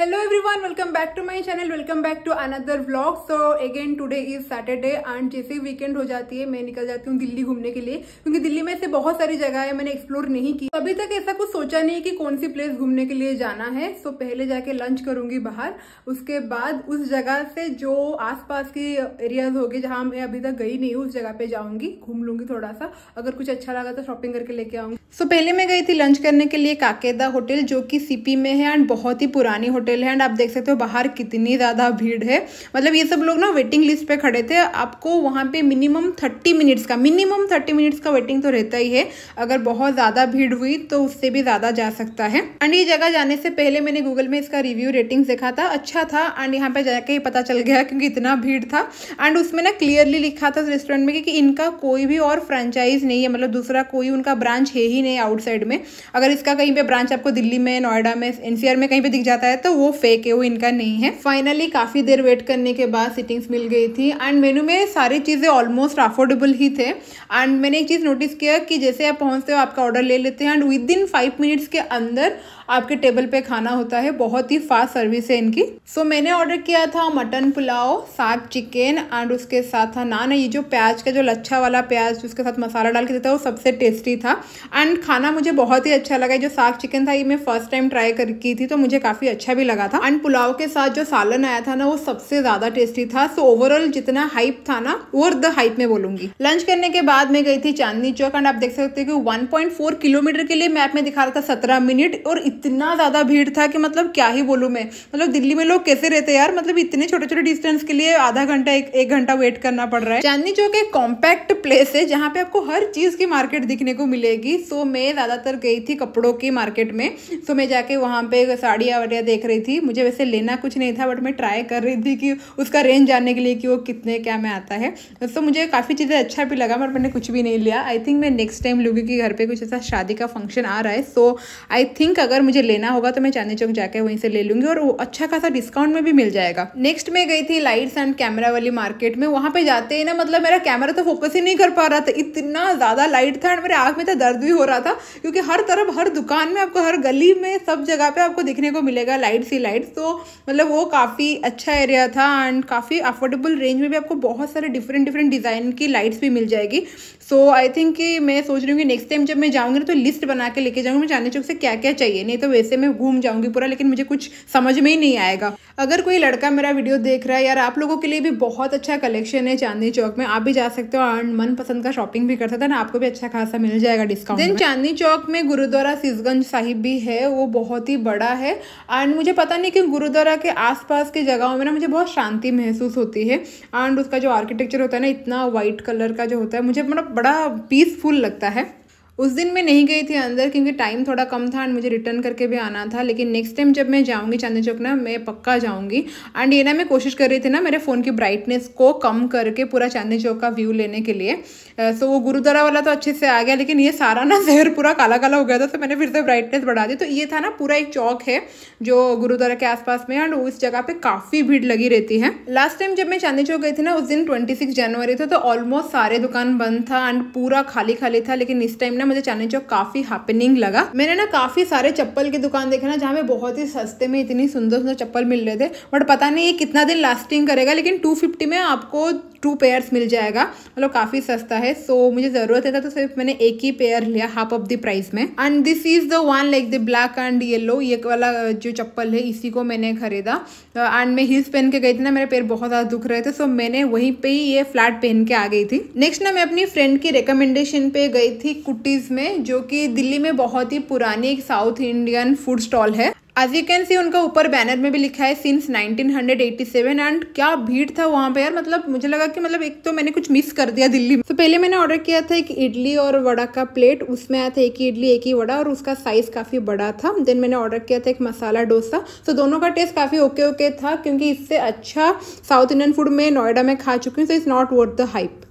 every one welcome back to my channel welcome back to another blog so again today is Saturday and जैसे weekend हो जाती है मैं निकल जाती हूँ दिल्ली घूमने के लिए क्योंकि दिल्ली में ऐसे बहुत सारी जगह है मैंने एक्सप्लोर नहीं की अभी तक ऐसा कुछ सोचा नहीं कि कौन सी प्लेस घूमने के लिए जाना है सो so, पहले जाके लंच करूंगी बाहर उसके बाद उस जगह से जो पास के एरियाज हो गए जहाँ मैं अभी तक गई नहीं हूँ उस जगह पे जाऊंगी घूम लूंगी थोड़ा सा अगर कुछ अच्छा लगा तो शॉपिंग करके लेके आऊंगी सो so, पहले मैं गई थी लंच करने के लिए काकेदा होटल जो की सीपी में है एंड बहुत ही पुरानी होटल होटल है एंड आप देख सकते हो बाहर कितनी ज़्यादा भीड़ है मतलब ये सब लोग ना वेटिंग लिस्ट पे खड़े थे आपको वहाँ पे मिनिमम थर्टी मिनट्स का मिनिमम थर्टी मिनट्स का वेटिंग तो रहता ही है अगर बहुत ज़्यादा भीड़ हुई तो उससे भी ज़्यादा जा सकता है एंड ये जगह जाने से पहले मैंने गूगल में इसका रिव्यू रेटिंग देखा था अच्छा था एंड यहाँ पर जाकर ही पता चल गया क्योंकि इतना भीड़ था एंड उसमें ना क्लियरली लिखा था रेस्टोरेंट में कि इनका कोई भी और फ्रेंचाइज नहीं है मतलब दूसरा कोई उनका ब्रांच है ही नहीं आउटसाइड में अगर इसका कहीं पे ब्रांच आपको दिल्ली में नोएडा में एनसीआर में कहीं पे दिख जाता है तो वो फेक है वो इनका नहीं है फाइनली काफ़ी देर वेट करने के बाद सिटिंग्स मिल गई थी एंड मेनू में सारी चीज़ें ऑलमोस्ट अफोर्डेबल ही थे एंड मैंने एक चीज़ नोटिस किया कि जैसे आप पहुँचते हो आपका ऑर्डर ले लेते हैं and within five minutes के अंदर आपके टेबल पे खाना होता है बहुत ही फास्ट सर्विस है इनकी सो so, मैंने ऑर्डर किया था मटन पुलाव साग चिकन एंड उसके साथ था नान ये जो प्याज का जो लच्छा वाला प्याज उसके साथ मसाला डाल के देता है वो सबसे टेस्टी था एंड खाना मुझे बहुत ही अच्छा लगा जो साग चिकन था ये मैं फर्स्ट टाइम ट्राई कर थी तो मुझे काफ़ी अच्छा भी लगा था एंड पुलाव के साथ जो सालन आया था ना वो सबसे ज्यादा टेस्टी था सो ओवरऑल जितना हाइप था ना वो द हाइप में बोलूंगी लंच करने के बाद मैं गई थी चांदनी चौक एंड आप देख सकते हो कि 1.4 किलोमीटर के लिए मैप में दिखा रहा था सत्रह मिनट और इतना ज्यादा भीड़ था कि मतलब क्या ही बोलू मैं मतलब दिल्ली में लोग कैसे रहते यार मतलब इतने छोटे छोटे डिस्टेंस के लिए आधा घंटा एक, घंटा वेट करना पड़ रहा है चांदनी चौक एक कॉम्पैक्ट प्लेस है जहाँ पे आपको हर चीज की मार्केट दिखने को मिलेगी सो मैं ज्यादातर गई थी कपड़ों की मार्केट में सो मैं जाके वहाँ पे साड़ियाँ वाड़ियाँ देख रही थी मुझे वैसे लेना कुछ नहीं था बट मैं ट्राई कर रही थी कि उसका रेंज जानने के लिए कि वो कितने क्या में आता है तो मुझे काफ़ी चीज़ें अच्छा भी लगा बट मैंने कुछ भी नहीं लिया आई थिंक मैं नेक्स्ट टाइम लूँगी कि घर पर कुछ ऐसा शादी का फंक्शन आ रहा है सो आई थिंक अगर मुझे लेना होगा तो मैं चांदी चौक जाकर वहीं से ले लूँगी और वो अच्छा खासा डिस्काउंट में भी मिल जाएगा नेक्स्ट मैं गई थी लाइट्स एंड कैमरा वाली मार्केट में वहाँ पर जाते ही ना मतलब मेरा कैमरा तो फोकस ही नहीं कर पा रहा था इतना ज़्यादा लाइट था एंड मेरे आँख में तो दर्द भी हो रहा था क्योंकि हर तरफ हर दुकान में आपको हर गली में सब जगह पर आपको देखने को मिलेगा लाइट लाइट सी लाइट तो मतलब वो काफ़ी अच्छा एरिया था एंड काफ़ी अफोर्डेबल रेंज में भी आपको बहुत सारे डिफरेंट डिफरेंट डिज़ाइन की लाइट्स भी मिल जाएगी सो आई थिंक कि मैं सोच रही हूँ कि नेक्स्ट टाइम जब मैं जाऊँगी ना तो लिस्ट बना के लेके जाऊँगी मैं जाने चौक से क्या क्या चाहिए नहीं तो वैसे मैं घूम जाऊँगी पूरा लेकिन मुझे कुछ समझ में ही नहीं आएगा अगर कोई लड़का मेरा वीडियो देख रहा है यार आप लोगों के लिए भी बहुत अच्छा कलेक्शन है चांदनी चौक में आप भी जा सकते हो एंड मन पसंद का शॉपिंग भी कर सकते हैं आपको भी अच्छा खासा मिल जाएगा डिस्काउंट देन चांदनी चौक में गुरुद्वारा सिसगंज साहिब भी है वो बहुत ही बड़ा है एंड मुझे मुझे पता नहीं कि गुरुद्वारा के आसपास की जगहों में ना मुझे बहुत शांति महसूस होती है एंड उसका जो आर्किटेक्चर होता है ना इतना वाइट कलर का जो होता है मुझे मतलब बड़ा पीसफुल लगता है उस दिन मैं नहीं गई थी अंदर क्योंकि टाइम थोड़ा कम था एंड मुझे रिटर्न करके भी आना था लेकिन नेक्स्ट टाइम जब मैं जाऊँगी चांदनी चौक ना मैं पक्का जाऊँगी एंड ये ना मैं कोशिश कर रही थी ना मेरे फ़ोन की ब्राइटनेस को कम करके पूरा चांदनी चौक का व्यू लेने के लिए सो वो गुरुद्वारा वाला तो अच्छे से आ गया लेकिन ये सारा ना जहर पूरा काला काला हो गया था तो मैंने फिर से ब्राइटनेस बढ़ा दी तो ये था ना पूरा एक चौक है जो गुरुद्वारा के आसपास में एंड उस जगह पर काफ़ी भीड़ लगी रहती है लास्ट टाइम जब मैं चांदनी चौक गई थी ना उस दिन ट्वेंटी जनवरी था तो ऑलमोस्ट सारे दुकान बंद था एंड पूरा खाली खाली था लेकिन इस टाइम ना ना मुझे चांदनी चौक काफी हैपनिंग लगा मैंने ना काफी सारे चप्पल की दुकान देखे ना जहाँ पे बहुत ही सस्ते में इतनी सुंदर सुंदर चप्पल मिल रहे थे बट पता नहीं ये कितना दिन लास्टिंग करेगा लेकिन टू में आपको टू पेयर्स मिल जाएगा मतलब काफ़ी सस्ता है सो मुझे ज़रूरत है तो सिर्फ मैंने एक ही पेयर लिया हाफ ऑफ द प्राइस में and this is the one like the black and yellow ये वाला जो चप्पल है इसी को मैंने खरीदा एंड मैं हिल्स पहन के गई थी ना मेरे पैर बहुत ज़्यादा दुख रहे थे सो मैंने वहीं पे ही ये फ्लैट पहन के आ गई थी नेक्स्ट ना मैं अपनी फ्रेंड की रिकमेंडेशन पे गई थी कुट्टी सीरीज़ में जो कि दिल्ली में बहुत ही पुरानी एक साउथ इंडियन फूड स्टॉल है एज यू कैन सी उनका ऊपर बैनर में भी लिखा है सिंस 1987 एंड क्या भीड़ था वहाँ पे यार मतलब मुझे लगा कि मतलब एक तो मैंने कुछ मिस कर दिया दिल्ली में तो so, पहले मैंने ऑर्डर किया था एक इडली और वड़ा का प्लेट उसमें आया था एक ही इडली एक ही वड़ा और उसका साइज काफ़ी बड़ा था देन मैंने ऑर्डर किया था एक मसाला डोसा तो so, दोनों का टेस्ट काफ़ी ओके ओके था क्योंकि इससे अच्छा साउथ इंडियन फूड में नोएडा में खा चुकी हूँ so is not worth the hype